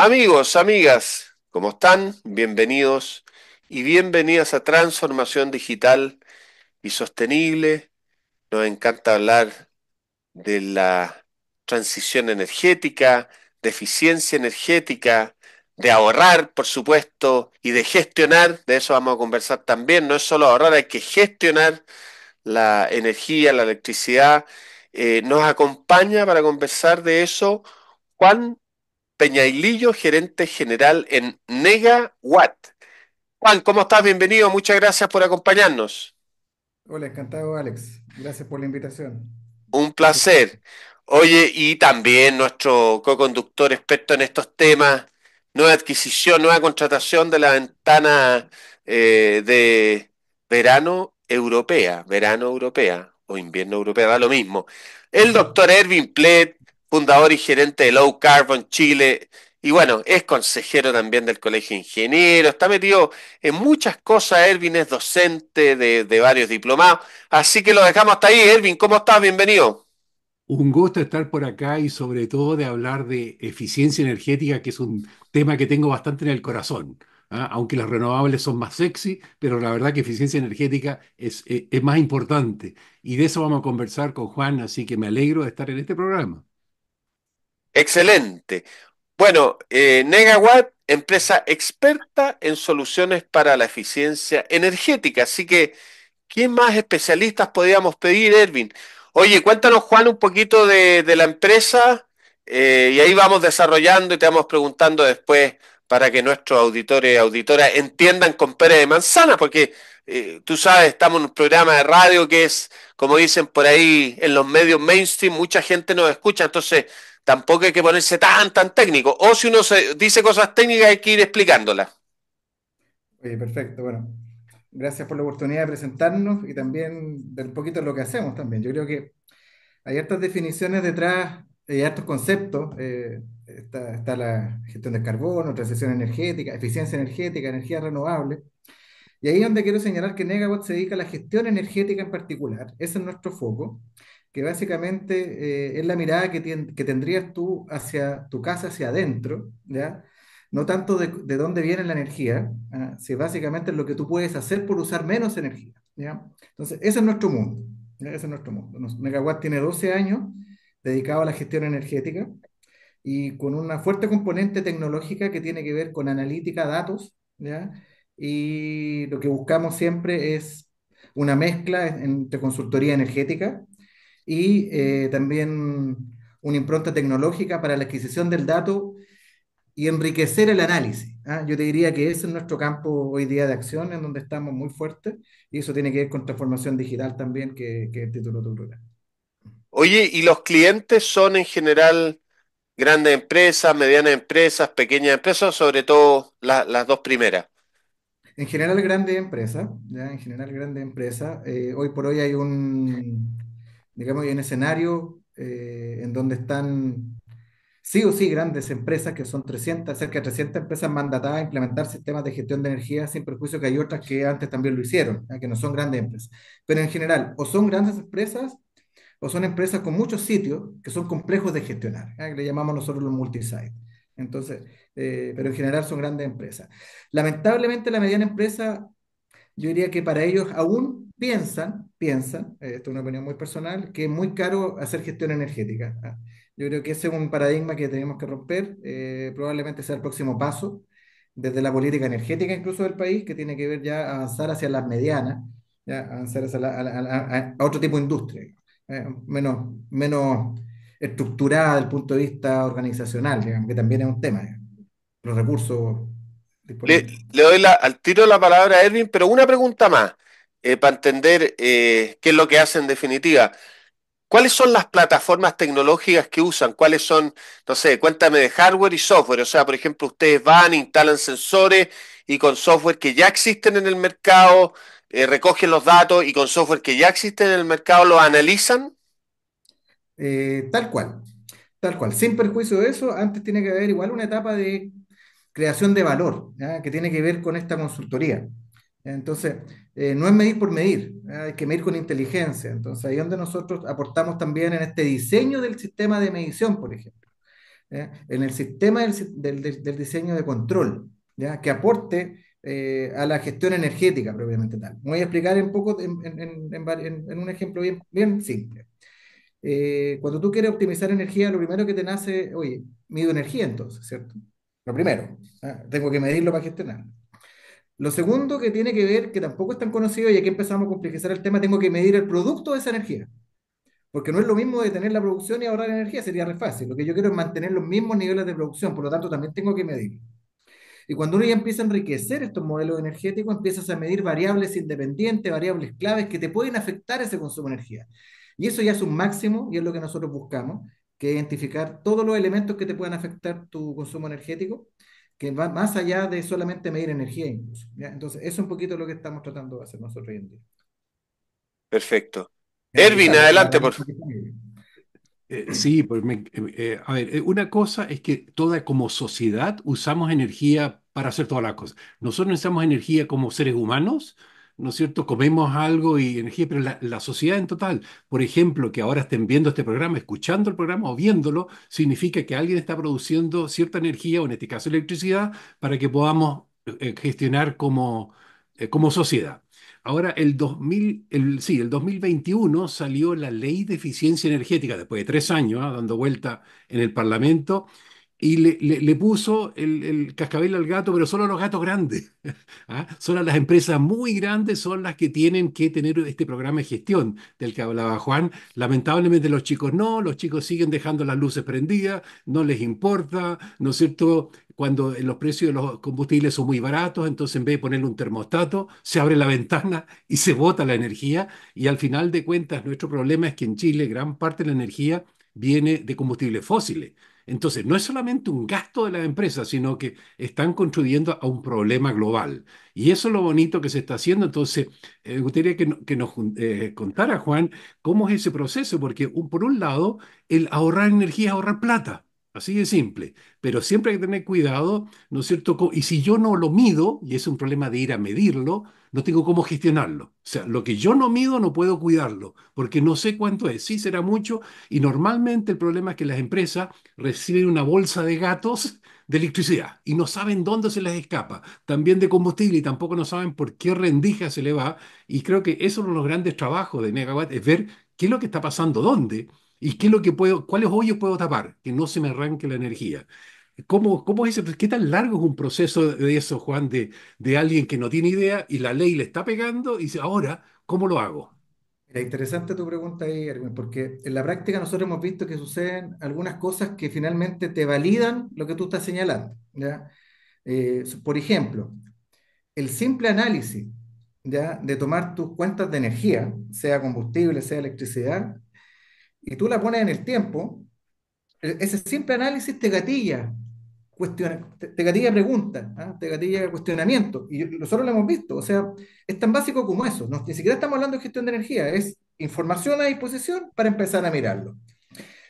Amigos, amigas, ¿cómo están? Bienvenidos y bienvenidas a Transformación Digital y Sostenible. Nos encanta hablar de la transición energética, de eficiencia energética, de ahorrar, por supuesto, y de gestionar. De eso vamos a conversar también. No es solo ahorrar, hay que gestionar la energía, la electricidad. Eh, nos acompaña para conversar de eso Juan Peñailillo, gerente general en Nega Watt. Juan, ¿cómo estás? Bienvenido, muchas gracias por acompañarnos. Hola, encantado Alex, gracias por la invitación. Un placer. Oye, y también nuestro co-conductor experto en estos temas, nueva adquisición, nueva contratación de la ventana eh, de verano europea, verano europea o invierno europea, da lo mismo. El doctor Erwin Plet, fundador y gerente de Low Carbon Chile. Y bueno, es consejero también del Colegio de Ingenieros, está metido en muchas cosas, Erwin es docente de, varios diplomados. Así que lo dejamos hasta ahí, Erwin, ¿cómo estás? Bienvenido. Un gusto estar por acá y sobre todo de hablar de eficiencia energética, que es un tema que tengo bastante en el corazón. ¿ah? Aunque las renovables son más sexy, pero la verdad que eficiencia energética es, eh, es más importante. Y de eso vamos a conversar con Juan, así que me alegro de estar en este programa. Excelente. Bueno, eh, Negawatt, empresa experta en soluciones para la eficiencia energética. Así que, ¿quién más especialistas podríamos pedir, Erwin? Oye, cuéntanos, Juan, un poquito de, la empresa eh, y ahí vamos desarrollando y te vamos preguntando después para que nuestros auditores y auditoras entiendan con pera de manzana, porque eh, tú sabes, estamos en un programa de radio que es, como dicen por ahí en los medios mainstream, mucha gente nos escucha, entonces tampoco hay que ponerse tan, tan técnico. O si uno dice cosas técnicas, hay que ir explicándolas. Oye, perfecto. Bueno, gracias por la oportunidad de presentarnos y también del poquito de lo que hacemos también. Yo creo que hay estas definiciones detrás, de eh, estos conceptos. Eh, está, la gestión del carbono, transición energética, eficiencia energética, energía renovable. Y ahí es donde quiero señalar que Negawatt se dedica a la gestión energética en particular. Ese es nuestro foco que básicamente eh, es la mirada que, que, tendrías tú hacia tu casa, hacia adentro, ¿ya? No tanto de, de dónde viene la energía, ¿eh? si básicamente es lo que tú puedes hacer por usar menos energía, ¿ya? Entonces, ese es nuestro mundo, ese es nuestro mundo. Megawatt tiene 12 años dedicado a la gestión energética y con una fuerte componente tecnológica que tiene que ver con analítica, datos, ¿ya? Y lo que buscamos siempre es una mezcla entre consultoría energética, y eh, también una impronta tecnológica para la adquisición del dato y enriquecer el análisis. ¿ah? Yo te diría que ese es nuestro campo hoy día de acción, en donde estamos muy fuertes, y eso tiene que ver con transformación digital también, que, es el título de tu Oye, ¿y los clientes son en general grandes empresas, medianas empresas, pequeñas empresas, sobre todo las dos primeras? En general, grandes empresas, ¿ya? En general, grandes empresas. Eh, hoy por hoy hay un digamos, y en escenario eh, en donde están sí o sí grandes empresas que son 300, cerca de 300 empresas mandatadas a implementar sistemas de gestión de energía sin perjuicio que hay otras que antes también lo hicieron, que no son grandes empresas. Pero en general, o son grandes empresas o son empresas con muchos sitios que son complejos de gestionar, que le llamamos nosotros los multisites. Entonces, eh, pero en general son grandes empresas. Lamentablemente la mediana empresa yo diría que para ellos aún piensan, piensan, eh, esto es una opinión muy personal, que es muy caro hacer gestión energética. ¿ah? Yo creo que ese es un paradigma que tenemos que romper, eh, probablemente sea el próximo paso, desde la política energética incluso del país, que tiene que ver ya avanzar hacia las medianas, avanzar hacia a, otro tipo de industria, eh, menos, menos estructurada desde el punto de vista organizacional, que también es un tema, los recursos le, doy al tiro la palabra a Erwin, pero una pregunta más eh, para entender eh, qué es lo que hace en definitiva. ¿Cuáles son las plataformas tecnológicas que usan? ¿Cuáles son, no sé, cuéntame de hardware y software? O sea, por ejemplo, ustedes van, instalan sensores y con software que ya existen en el mercado, eh, recogen los datos y con software que ya existen en el mercado los analizan. tal cual, tal cual. Sin perjuicio de eso, antes tiene que haber igual una etapa de creación de valor, ¿ya? que tiene que ver con esta consultoría. Entonces, eh, no es medir por medir, hay que medir con inteligencia. Entonces, ahí donde nosotros aportamos también en este diseño del sistema de medición, por ejemplo, en el sistema del, del, diseño de control, ¿ya? que aporte eh, a la gestión energética propiamente tal. Voy a explicar un poco en, en, en, un ejemplo bien, bien simple. Eh, cuando tú quieres optimizar energía, lo primero que te nace, oye, mido energía entonces, ¿cierto? Lo primero, ah, tengo que medirlo para gestionar. Lo segundo que tiene que ver, que tampoco es tan conocido, y aquí empezamos a complejizar el tema, tengo que medir el producto de esa energía. Porque no es lo mismo de tener la producción y ahorrar energía, sería re fácil. Lo que yo quiero es mantener los mismos niveles de producción, por lo tanto también tengo que medir. Y cuando uno ya empieza a enriquecer estos modelos energéticos, empiezas a medir variables independientes, variables claves que te pueden afectar ese consumo de energía. Y eso ya es un máximo y es lo que nosotros buscamos que identificar todos los elementos que te puedan afectar tu consumo energético, que va más allá de solamente medir energía Entonces, eso es un poquito lo que estamos tratando de hacer nosotros hoy en día. Perfecto. Ervin, adelante, por favor. Eh, sí, pues eh, eh, a ver, una cosa es que toda como sociedad usamos energía para hacer todas las cosas. Nosotros necesitamos energía como seres humanos, ¿no es cierto? Comemos algo y energía, pero la, sociedad en total, por ejemplo, que ahora estén viendo este programa, escuchando el programa o viéndolo, significa que alguien está produciendo cierta energía, o en este caso electricidad, para que podamos eh, gestionar como, eh, como sociedad. Ahora, el, 2000, 2021 salió la ley de eficiencia energética, después de tres años ¿ah? dando vuelta en el Parlamento, y le, puso el, el, cascabel al gato, pero solo a los gatos grandes. ¿Ah? Solo las empresas muy grandes son las que tienen que tener este programa de gestión del que hablaba Juan. Lamentablemente los chicos no, los chicos siguen dejando las luces prendidas, no les importa, ¿no es cierto? Cuando los precios de los combustibles son muy baratos, entonces en vez de ponerle un termostato, se abre la ventana y se bota la energía. Y al final de cuentas, nuestro problema es que en Chile gran parte de la energía viene de combustibles fósiles. Entonces, no es solamente un gasto de la empresa, sino que están contribuyendo a un problema global. Y eso es lo bonito que se está haciendo. Entonces, eh, me gustaría que, nos eh, contara, Juan, cómo es ese proceso, porque por un lado, el ahorrar energía es ahorrar plata. Así de simple. Pero siempre hay que tener cuidado, ¿no es cierto? Y si yo no lo mido, y es un problema de ir a medirlo, no tengo cómo gestionarlo. O sea, lo que yo no mido no puedo cuidarlo, porque no sé cuánto es. Sí será mucho, y normalmente el problema es que las empresas reciben una bolsa de gatos de electricidad y no saben dónde se les escapa, también de combustible y tampoco no saben por qué rendija se le va. Y creo que eso es uno de los grandes trabajos de Megawatt, es ver qué es lo que está pasando, dónde ¿Y qué es lo que puedo, cuáles hoyos puedo tapar? Que no se me arranque la energía. ¿Cómo, cómo es ¿Qué tan largo es un proceso de eso, Juan, de, alguien que no tiene idea y la ley le está pegando y dice, ahora, ¿cómo lo hago? Era interesante tu pregunta ahí, porque en la práctica nosotros hemos visto que suceden algunas cosas que finalmente te validan lo que tú estás señalando. Eh, por ejemplo, el simple análisis ¿ya? de tomar tus cuentas de energía, sea combustible, sea electricidad, y tú la pones en el tiempo, e-, ese simple análisis te gatilla, te, gatilla preguntas, ¿ah? te gatilla cuestionamiento. Y nosotros lo hemos visto, o sea, es tan básico como eso. ni siquiera estamos hablando de gestión de energía, es información a disposición para empezar a mirarlo.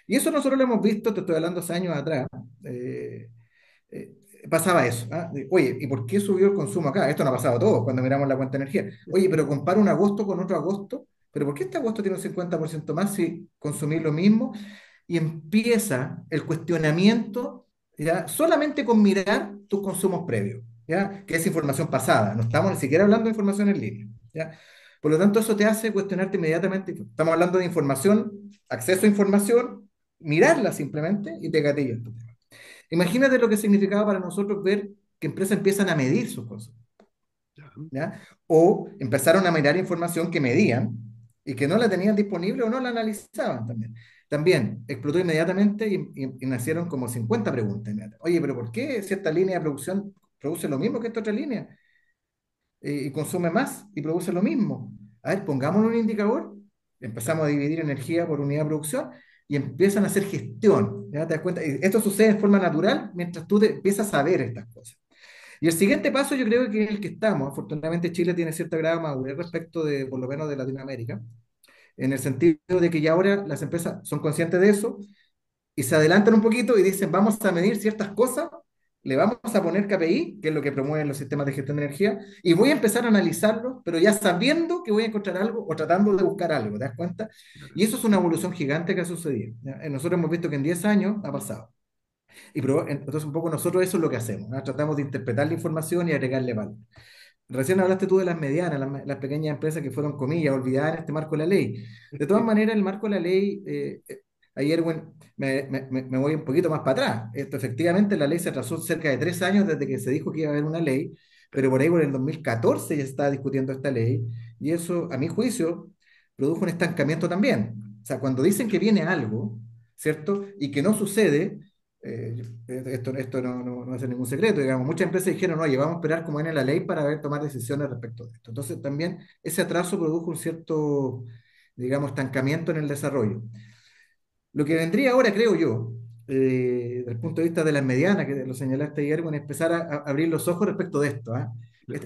Y eso nosotros lo hemos visto, te estoy hablando hace años atrás. Eh, eh, pasaba eso. ¿ah? Oye, ¿y por qué subió el consumo acá? Esto no ha pasado a todos cuando miramos la cuenta de energía. Oye, pero comparo un agosto con otro agosto pero ¿por qué este agosto tiene un 50% más si consumir lo mismo? Y empieza el cuestionamiento ¿ya? solamente con mirar tus consumos previos, ¿ya? que es información pasada, no estamos ni siquiera hablando de información en línea. ¿ya? Por lo tanto, eso te hace cuestionarte inmediatamente, estamos hablando de información, acceso a información, mirarla simplemente y te gatilla. Imagínate lo que significaba para nosotros ver que empresas empiezan a medir sus consumos. ¿ya? O empezaron a mirar información que medían y que no la tenían disponible o no la analizaban también. También explotó inmediatamente y, nacieron como 50 preguntas. Oye, pero ¿por qué cierta línea de producción produce lo mismo que esta otra línea? y consume más y produce lo mismo. A ver, pongámosle un indicador, empezamos a dividir energía por unidad de producción y empiezan a hacer gestión. cuenta? Esto sucede de forma natural mientras tú empiezas a ver estas cosas. Y el siguiente paso yo creo que es el que estamos. Afortunadamente Chile tiene cierta grado de respecto de, por lo menos, de Latinoamérica, en el sentido de que ya ahora las empresas son conscientes de eso y se adelantan un poquito y dicen, vamos a medir ciertas cosas, le vamos a poner KPI, que es lo que promueven los sistemas de gestión de energía, y voy a empezar a analizarlo, pero ya sabiendo que voy a encontrar algo o tratando de buscar algo, ¿te das cuenta? Y eso es una evolución gigante que ha sucedido. Eh, nosotros hemos visto que en 10 años ha pasado. Y entonces un poco nosotros eso es lo que hacemos, tratamos de interpretar la información y agregarle valor. Recién hablaste tú de las medianas, las, pequeñas empresas que fueron comillas, olvidadas este marco de la ley. De todas maneras, el marco de la ley, eh, eh, ayer me, me, voy un poquito más para atrás. Esto, efectivamente, la ley se atrasó cerca de tres años desde que se dijo que iba a haber una ley, pero por ahí por el 2014 ya estaba discutiendo esta ley y eso, a mi juicio, produjo un estancamiento también. O sea, cuando dicen que viene algo, ¿cierto? Y que no sucede, eh, esto, esto no, no, no, es ningún secreto, digamos, muchas empresas dijeron, oye, vamos a esperar como viene la ley para ver, tomar decisiones respecto de esto. Entonces también ese atraso produjo un cierto, digamos, estancamiento en el desarrollo. Lo que vendría ahora, creo yo, eh, desde el punto de vista de las medianas, que lo señalaste ayer, bueno, empezar a, abrir los ojos respecto de esto. ¿ah?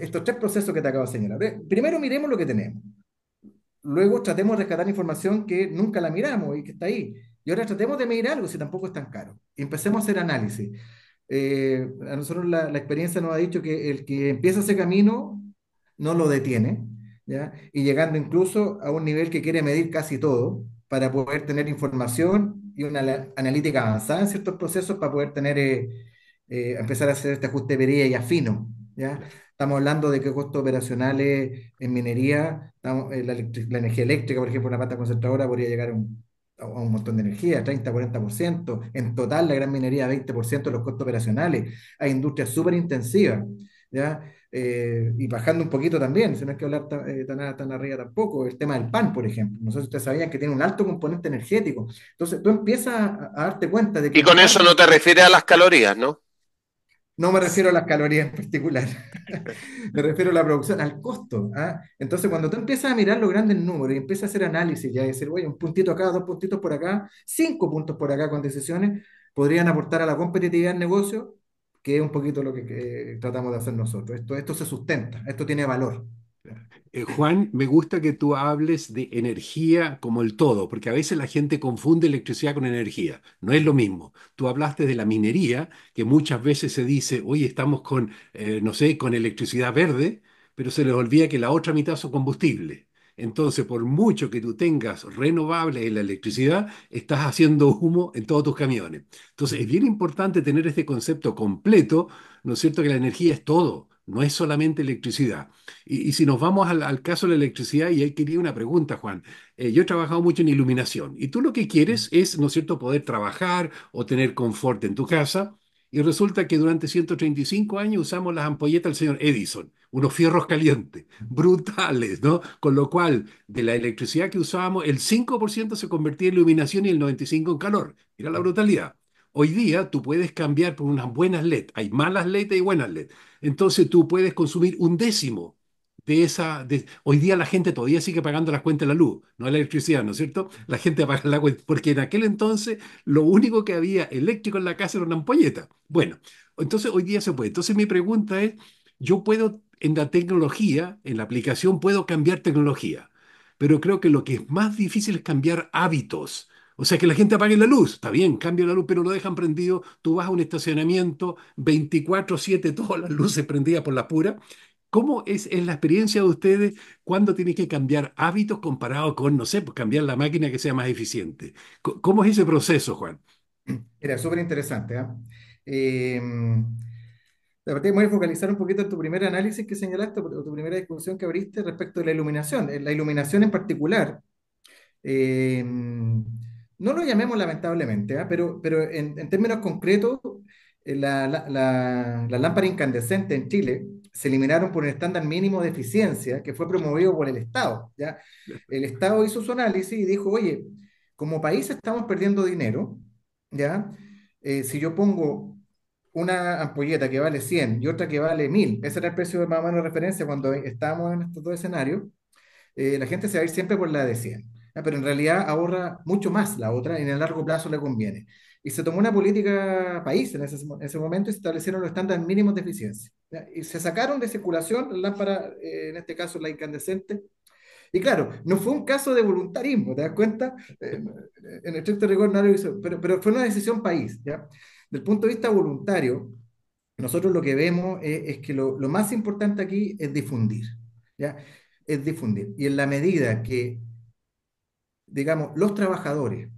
Estos tres procesos que te acabo de señalar. Primero miremos lo que tenemos. Luego tratemos de rescatar información que nunca la miramos y que está ahí y ahora tratemos de medir algo si tampoco es tan caro. Empecemos a hacer análisis. Eh, a nosotros la, experiencia nos ha dicho que el que empieza ese camino no lo detiene, ¿ya? y llegando incluso a un nivel que quiere medir casi todo para poder tener información y una analítica avanzada en ciertos procesos para poder tener, eh, eh, empezar a hacer este ajuste de ya y afino. ¿ya? Estamos hablando de qué costos operacionales en minería, la, la energía eléctrica, por ejemplo, una planta concentradora podría llegar a un un montón de energía, 30-40%, en total la gran minería 20% de los costos operacionales, hay industrias súper intensivas, ¿ya? Eh, y bajando un poquito también, si no hay que hablar eh, tan, arriba tampoco, el tema del pan, por ejemplo, no sé si ustedes sabían que tiene un alto componente energético, entonces tú empiezas a, a darte cuenta de que... Y con eso no te refieres a las calorías, ¿no? No me refiero a las calorías en particular, me refiero a la producción, al costo. ¿ah? Entonces, cuando tú empiezas a mirar los grandes números y empiezas a hacer análisis, ya decir, oye, un puntito acá, dos puntitos por acá, cinco puntos por acá con decisiones, podrían aportar a la competitividad del negocio, que es un poquito lo que, eh, tratamos de hacer nosotros. Esto, esto se sustenta, esto tiene valor. Eh, Juan, me gusta que tú hables de energía como el todo, porque a veces la gente confunde electricidad con energía. No es lo mismo. Tú hablaste de la minería, que muchas veces se dice, hoy estamos con, eh, no sé, con electricidad verde, pero se les olvida que la otra mitad son combustible. Entonces, por mucho que tú tengas renovable en la electricidad, estás haciendo humo en todos tus camiones. Entonces, es bien importante tener este concepto completo, ¿no es cierto? Que la energía es todo no es solamente electricidad. Y, si nos vamos al, caso de la electricidad, y ahí quería una pregunta, Juan. Eh, yo he trabajado mucho en iluminación y tú lo que quieres mm. es, ¿no es cierto?, poder trabajar o tener confort en tu casa. Y resulta que durante 135 años usamos las ampolletas del señor Edison, unos fierros calientes, mm. brutales, ¿no? Con lo cual, de la electricidad que usábamos, el 5% se convertía en iluminación y el 95% en calor. Mira la mm. brutalidad. Hoy día tú puedes cambiar por unas buenas LED. Hay malas LED y buenas LED entonces tú puedes consumir un décimo de esa... hoy día la gente todavía sigue pagando las cuentas de la luz, no la electricidad, ¿no es cierto? La gente paga la cuenta, porque en aquel entonces lo único que había eléctrico en la casa era una ampolleta. Bueno, entonces hoy día se puede. Entonces mi pregunta es, yo puedo en la tecnología, en la aplicación, puedo cambiar tecnología, pero creo que lo que es más difícil es cambiar hábitos o sea, que la gente apague la luz, está bien, cambia la luz, pero lo dejan prendido. Tú vas a un estacionamiento 24-7, todas las luces prendidas por la pura. ¿Cómo es, la experiencia de ustedes cuando tienes que cambiar hábitos comparado con, no sé, pues cambiar la máquina que sea más eficiente? ¿Cómo es ese proceso, Juan? Era súper interesante. ¿eh? ¿ah? Eh, em, la verdad, me voy a focalizar un poquito en tu primer análisis que señalaste, o tu primera discusión que abriste respecto de la iluminación, la iluminación en particular. Eh, no lo llamemos lamentablemente, ¿ah? pero, pero en, términos concretos, eh, la, lámpara incandescente en Chile se eliminaron por un estándar mínimo de eficiencia que fue promovido por el Estado. ¿ya? El Estado hizo su análisis y dijo, oye, como país estamos perdiendo dinero, ¿ya? Eh, si yo pongo una ampolleta que vale 100 y otra que vale 1000, ese era el precio de más o menos referencia cuando estábamos en estos dos escenarios, eh, la gente se va a ir siempre por la de 100. Ah, pero en realidad ahorra mucho más la otra y en el largo plazo le conviene. Y se tomó una política país en ese, momento y se establecieron los estándares mínimos de eficiencia. Y se sacaron de circulación la lámpara, eh, en este caso la incandescente, y claro, no fue un caso de voluntarismo, ¿te das cuenta? Eh, en estricto rigor no lo hizo, pero, pero fue una decisión país, ¿ya? Del punto de vista voluntario, nosotros lo que vemos es, es que lo, lo, más importante aquí es difundir, ¿ya? Es difundir. Y en la medida que digamos, los trabajadores,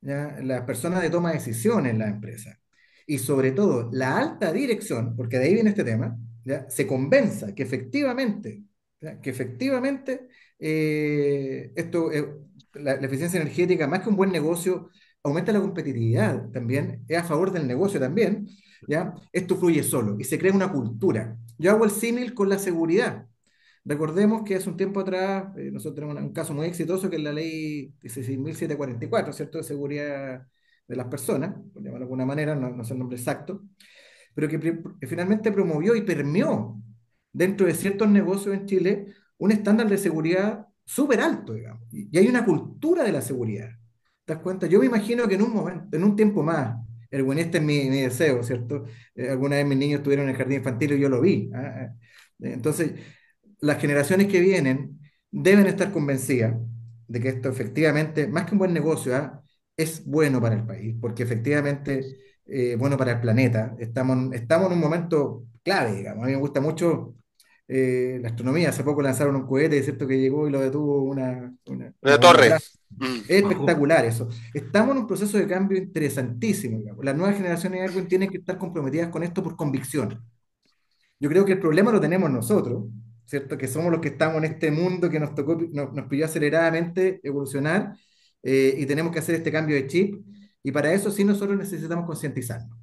las personas de toma de decisiones en la empresa, y sobre todo la alta dirección, porque de ahí viene este tema, se convenza que efectivamente, que efectivamente eh, esto, eh, la, eficiencia energética, más que un buen negocio, aumenta la competitividad también, es a favor del negocio también, ¿ya? esto fluye solo y se crea una cultura. Yo hago el símil con la seguridad. Recordemos que hace un tiempo atrás eh, nosotros tenemos un caso muy exitoso que es la ley 16.744, ¿cierto?, de seguridad de las personas, por llamarlo de alguna manera, no, sé el nombre exacto, pero que, finalmente promovió y permeó dentro de ciertos negocios en Chile un estándar de seguridad súper alto, digamos. Y, hay una cultura de la seguridad. ¿Te das cuenta? Yo me imagino que en un momento, en un tiempo más, el buen este es mi, deseo, ¿cierto? Eh, alguna vez mis niños estuvieron en el jardín infantil y yo lo vi. ¿ah? Eh, entonces, las generaciones que vienen deben estar convencidas de que esto efectivamente, más que un buen negocio, ¿ah? es bueno para el país, porque efectivamente, eh, bueno para el planeta. Estamos, estamos en un momento clave, digamos. A mí me gusta mucho eh, la astronomía. Hace poco lanzaron un cohete, es cierto que llegó y lo detuvo una... torre. Mm. Espectacular eso. Estamos en un proceso de cambio interesantísimo. Las nuevas generaciones de Erwin tienen que estar comprometidas con esto por convicción. Yo creo que el problema lo tenemos nosotros, que somos los que estamos en este mundo que nos, tocó, nos, pidió aceleradamente evolucionar eh, y tenemos que hacer este cambio de chip. Y para eso sí nosotros necesitamos concientizarnos.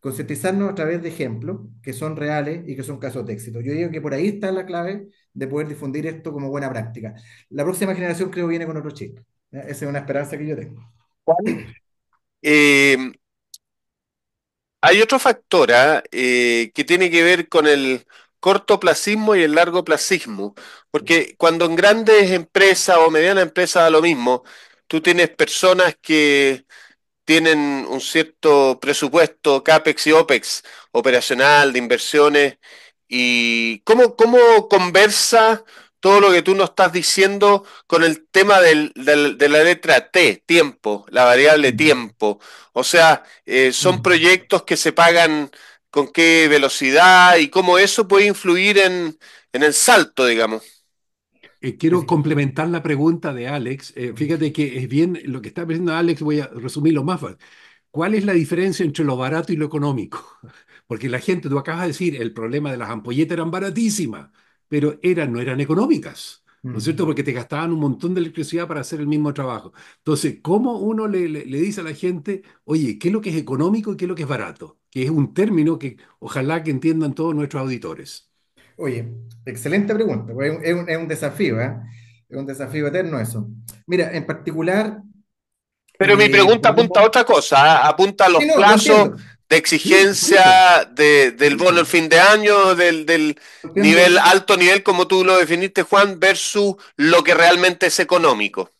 Concientizarnos a través de ejemplos que son reales y que son casos de éxito. Yo digo que por ahí está la clave de poder difundir esto como buena práctica. La próxima generación creo viene con otro chip. Esa es una esperanza que yo tengo. Eh, hay otro factor ¿ah? eh, que tiene que ver con el, corto cortoplacismo y el largo largoplacismo. Porque mm. cuando en grandes empresas o medianas empresas da lo mismo, tú tienes personas que tienen un cierto presupuesto CAPEX y OPEX operacional de inversiones. ¿Y cómo, cómo conversa todo lo que tú nos estás diciendo con el tema de la letra T, tiempo, la variable mm. tiempo? O sea, eh, son mm. proyectos que se pagan con qué velocidad y cómo eso puede influir en, en el salto, digamos. Eh, quiero complementar la pregunta de Alex. Eh, fíjate que es bien lo que está diciendo Alex, voy a resumirlo más fácil. ¿Cuál es la diferencia entre lo barato y lo económico? Porque la gente, tú acabas de decir, el problema de las ampolletas eran baratísimas, pero eran, no eran económicas. ¿No es cierto? Porque te gastaban un montón de electricidad para hacer el mismo trabajo. Entonces, ¿cómo uno le, le dice a la gente, oye, ¿qué es lo que es económico y qué es lo que es barato? que es un término que ojalá que entiendan todos nuestros auditores. Oye, excelente pregunta, pues, es un, desafío, ¿eh? es un desafío eterno eso. Mira, en particular... Pero mi eh, pregunta apunta a otra cosa, ¿eh? apunta a los plazos de exigencia del bono el fin de año, del, nivel alto nivel, como tú lo definiste, Juan, versus lo que realmente es económico.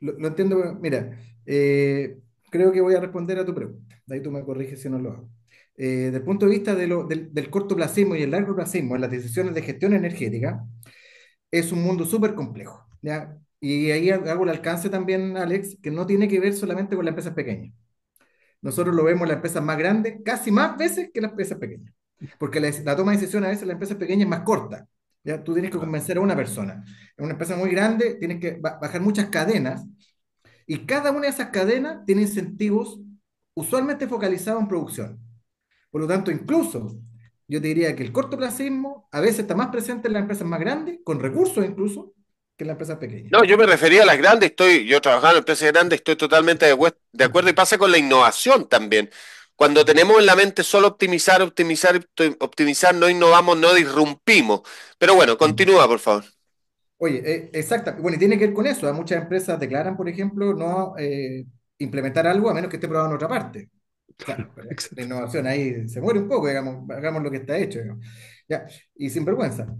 Lo, entiendo, mira, eh, creo que voy a responder a tu pregunta, de ahí tú me corriges si no lo hago eh, desde punto de vista del, corto plazismo y el largo plazismo, en las decisiones de gestión energética, es un mundo súper complejo. ¿ya? Y ahí hago el alcance también, Alex, que no tiene que ver solamente con las empresas pequeñas. Nosotros lo vemos en las empresas más grandes casi más veces que en las empresas pequeñas. Porque la, toma de decisión a veces en las empresas pequeñas es más corta. ¿ya? Tú tienes que convencer a una persona. En una empresa muy grande tienes que bajar muchas cadenas. Y cada una de esas cadenas tiene incentivos usualmente focalizados en producción. Por lo tanto, incluso yo te diría que el cortoplacismo a veces está más presente en las empresas más grandes, con recursos incluso, que en las empresas pequeñas. No, yo me refería a las grandes, estoy, yo trabajando en empresas grandes, estoy totalmente de, acuerdo y pasa con la innovación también. Cuando tenemos en la mente solo optimizar, optimizar, optimizar, no innovamos, no disrumpimos. Pero bueno, continúa, por favor. Oye, eh, exacta. Bueno, y tiene que ver con eso. ¿ah? Muchas empresas declaran, por ejemplo, no eh, implementar algo a menos que esté probado en otra parte. Claro, la innovación ahí se muere un poco, digamos, hagamos lo que está hecho, y sin vergüenza.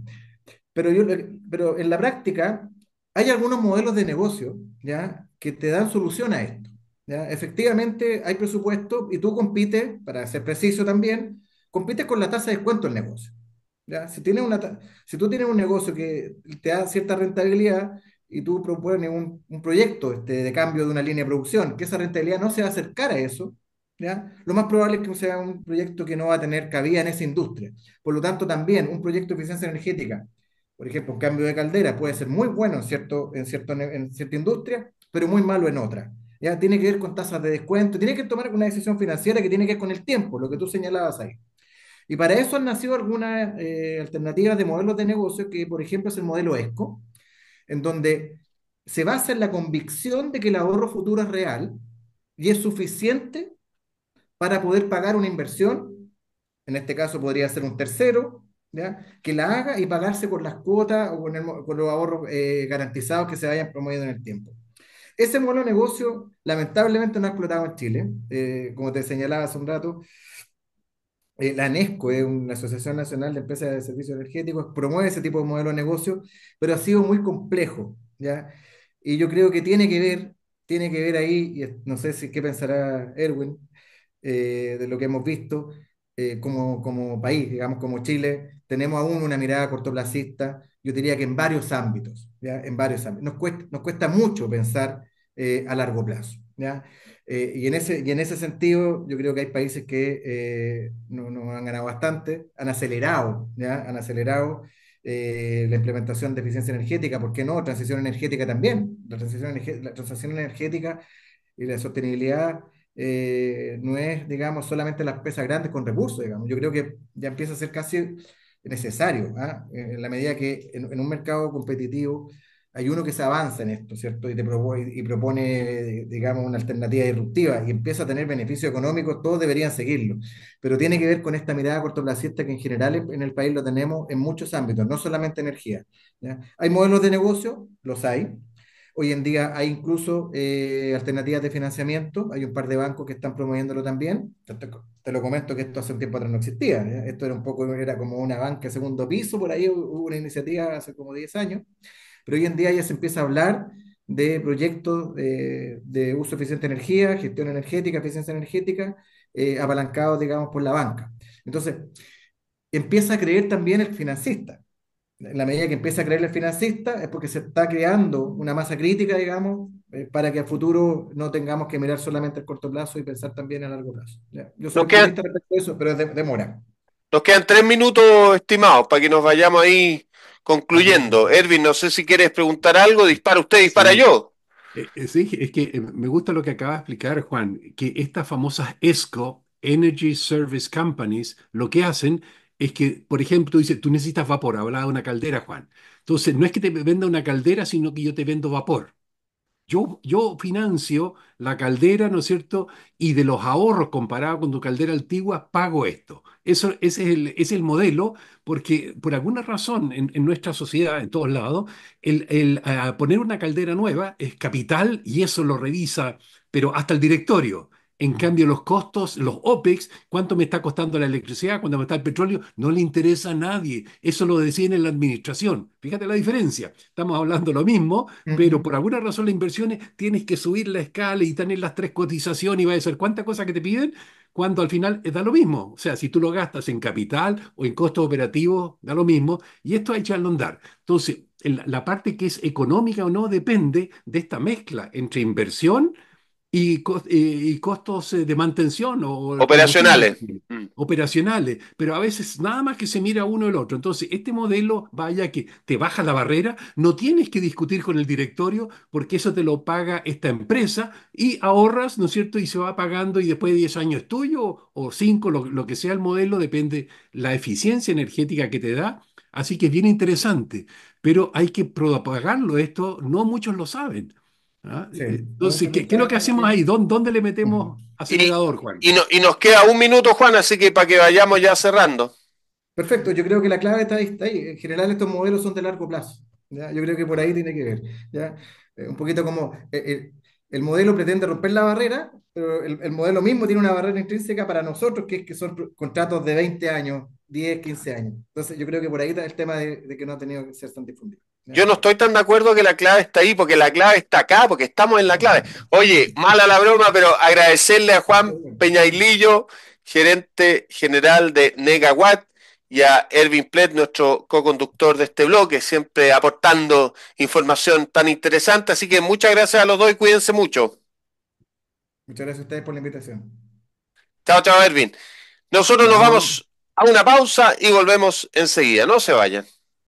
Pero, yo, eh, pero en la práctica hay algunos modelos de negocio ¿ya? que te dan solución a esto. Efectivamente, hay presupuesto y tú compites, para ser preciso también, compites con la tasa de descuento del negocio. Si, tienes una si tú tienes un negocio que te da cierta rentabilidad y tú propones un, proyecto este, de cambio de una línea de producción, que esa rentabilidad no se va a acercar a eso, lo más probable es que sea un proyecto que no va a tener cabida en esa industria. Por lo tanto, también un proyecto de eficiencia energética, por ejemplo, un cambio de caldera, puede ser muy bueno en, cierto, en, cierto, en cierta industria, pero muy malo en otra. ¿ya? Tiene que ver con tasas de descuento, tiene que tomar una decisión financiera que tiene que ver con el tiempo, lo que tú señalabas ahí. Y para eso han nacido algunas eh, alternativas de modelos de negocio, que por ejemplo es el modelo ESCO, en donde se basa en la convicción de que el ahorro futuro es real y es suficiente para poder pagar una inversión, en este caso podría ser un tercero, ¿ya? que la haga y pagarse con las cuotas o con, los ahorros eh, garantizados que se vayan promoviendo en el tiempo. Ese modelo de negocio lamentablemente no ha explotado en Chile, eh, como te señalaba hace un rato. Eh, la ANESCO es una asociación nacional de empresas de servicios energéticos, promueve ese tipo de modelo de negocio, pero ha sido muy complejo, ¿ya? Y yo creo que tiene que ver, tiene que ver ahí, no sé si qué pensará Erwin, eh, de lo que hemos visto eh, como, país, digamos, como Chile, tenemos aún una mirada cortoplacista, yo diría que en varios ámbitos, En varios ámbitos. Nos cuesta, nos cuesta mucho pensar eh, a largo plazo, y, en ese, en ese sentido, yo creo que hay países que nos no han ganado bastante, han acelerado, Han acelerado. la implementación de eficiencia energética, ¿por qué no? Transición energética también. La transición, la transición energética y la sostenibilidad eh, no es, digamos, solamente las empresas grandes con recursos, digamos. Yo creo que ya empieza a ser casi necesario, ¿ah? en la medida que en, un mercado competitivo hay uno que se avanza en esto, ¿cierto? Y, te propone, digamos, una alternativa disruptiva y empieza a tener beneficios económicos, todos deberían seguirlo. Pero tiene que ver con esta mirada cortoplacista que en general en el país lo tenemos en muchos ámbitos, no solamente energía. ¿Hay modelos de negocio? Los hay Hoy en día hay incluso eh, alternativas de financiamiento, hay un par de bancos que están promoviéndolo también. Te, lo comento que esto hace un tiempo atrás no existía, esto era un poco, era como una banca segundo piso, por ahí hubo una iniciativa hace como 10 años, pero hoy en día ya se empieza a hablar de proyectos eh, de uso eficiente de energía, gestión energética, eficiencia energética, eh, apalancados, digamos, por la banca. Entonces, empieza a creer también el financista en la medida que empieza a creerle el financista, es porque se está creando una masa crítica, digamos, eh, para que a futuro no tengamos que mirar solamente el corto plazo y pensar también a largo plazo. Yo soy eso, pero demora. Nos quedan tres minutos, estimados, para que nos vayamos ahí concluyendo. Erwin, no sé si quieres preguntar algo, dispara usted, dispara yo. Eh, eh, sí, es que me gusta lo que acaba de explicar Juan, que estas famosas ESCO, Energy Service Companies, lo que hacen es que, por ejemplo, tú tú necesitas vapor, hablaba de una caldera, Juan. Entonces, no es que te venda una caldera, sino que yo te vendo vapor. Yo, yo financio la caldera, ¿no es cierto? Y de los ahorros comparados con tu caldera antigua, pago esto. Eso, ese es el, modelo, porque por alguna razón en, nuestra sociedad, en todos lados, el, eh, poner una caldera nueva es capital y eso lo revisa, pero hasta el directorio. En cambio, los costos, los OPEX, cuánto me está costando la electricidad, cuánto me está el petróleo, no le interesa a nadie. Eso lo deciden en la administración. Fíjate la diferencia. Estamos hablando lo mismo, pero por alguna razón las inversiones tienes que subir la escala y tener las tres cotizaciones y va a ser cuántas cosas que te piden, cuando al final eh, da lo mismo. O sea, si tú lo gastas en capital o en costos operativos, da lo mismo. Y esto hay que andar. Entonces, la parte que es económica o no depende de esta mezcla entre inversión, y, costos eh, de mantención. O, operacionales. Mm. Operacionales, pero a veces nada más que se mira uno el otro. Entonces, este modelo, vaya que te baja la barrera, no tienes que discutir con el directorio porque eso te lo paga esta empresa y ahorras, ¿no es cierto? Y se va pagando y después de 10 años es tuyo o 5, lo, que sea el modelo, depende la eficiencia energética que te da. Así que viene interesante, pero hay que propagarlo esto, no muchos lo saben. Entonces, ¿qué, es lo que hacemos ahí? ¿Dónde, le metemos acelerador, Juan? Y, y, y, nos queda un minuto, Juan, así que para que vayamos ya cerrando. Perfecto, yo creo que la clave está ahí. En general, estos modelos son de largo plazo. Yo creo que por ahí tiene que ver. Eh, un poquito como eh, eh, el, modelo pretende romper la barrera, pero el, modelo mismo tiene una barrera intrínseca para nosotros, que es que son contratos de 20 años, 10, 15 años. Entonces, yo creo que por ahí está el tema de que no ha tenido que ser tan difundido. Yo no estoy tan de acuerdo que la clave está ahí, porque la clave está acá, porque estamos en la clave. Oye, mala la broma, pero agradecerle a Juan Peñailillo, gerente general de Negawatt, y a Ervin Plet, nuestro co-conductor de este bloque, siempre aportando información tan interesante. Así que muchas gracias a los dos y cuídense mucho. Muchas gracias a ustedes por la invitación. Chao, chao, Ervin. Nosotros nos vamos a una pausa y volvemos enseguida. No se vayan.